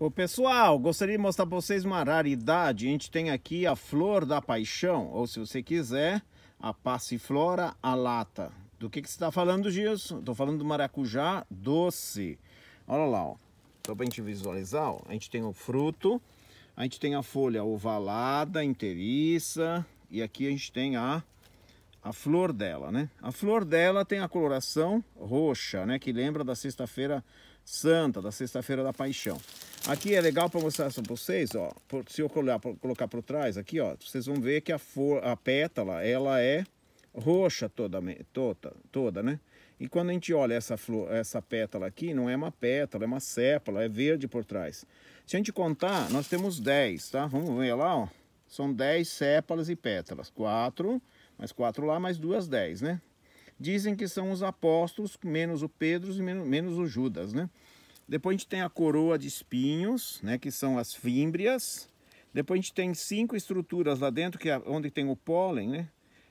Ô pessoal, gostaria de mostrar para vocês uma raridade. A gente tem aqui a flor da paixão, ou se você quiser, a passiflora alata. Do que, que você está falando, disso? Estou falando do maracujá doce. Olha lá, ó. só para a gente visualizar, ó. a gente tem o fruto, a gente tem a folha ovalada, inteiriça, e aqui a gente tem a a flor dela, né? A flor dela tem a coloração roxa, né? Que lembra da sexta-feira santa, da sexta-feira da paixão. Aqui é legal para mostrar para vocês, ó. Se eu colocar por trás aqui, ó, vocês vão ver que a, for, a pétala, ela é roxa toda, toda, toda, né? E quando a gente olha essa, flor, essa pétala aqui, não é uma pétala, é uma sépala, é verde por trás. Se a gente contar, nós temos 10, tá? Vamos ver lá, ó. São 10 sépalas e pétalas. Quatro, mais quatro lá, mais duas, 10, né? Dizem que são os apóstolos, menos o Pedro e menos, menos o Judas, né? Depois a gente tem a coroa de espinhos, né? Que são as fímbrias. Depois a gente tem cinco estruturas lá dentro, que é onde tem o pólen, né?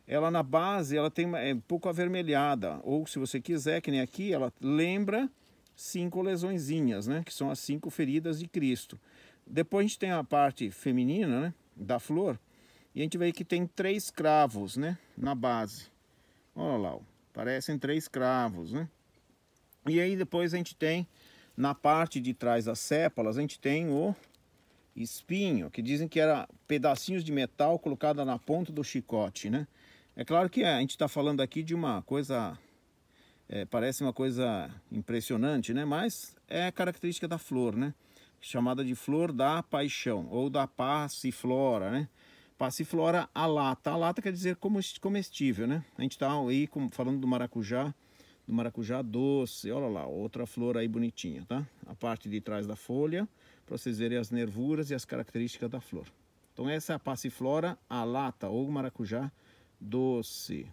Ela na base, ela tem é um pouco avermelhada, ou se você quiser, que nem aqui, ela lembra cinco lesõezinhas, né? Que são as cinco feridas de Cristo. Depois a gente tem a parte feminina, né? da flor. E a gente vê que tem três cravos, né? Na base. Olha lá, ó. parecem três cravos, né? E aí depois a gente tem, na parte de trás das sépalas, a gente tem o espinho, que dizem que era pedacinhos de metal colocada na ponta do chicote, né? É claro que a gente está falando aqui de uma coisa, é, parece uma coisa impressionante, né? Mas é característica da flor, né? chamada de flor da paixão ou da passiflora, né? Passiflora alata. Alata quer dizer comestível, né? A gente está aí falando do maracujá, do maracujá doce. Olha lá, outra flor aí bonitinha, tá? A parte de trás da folha, para vocês verem as nervuras e as características da flor. Então essa é a passiflora alata ou maracujá doce.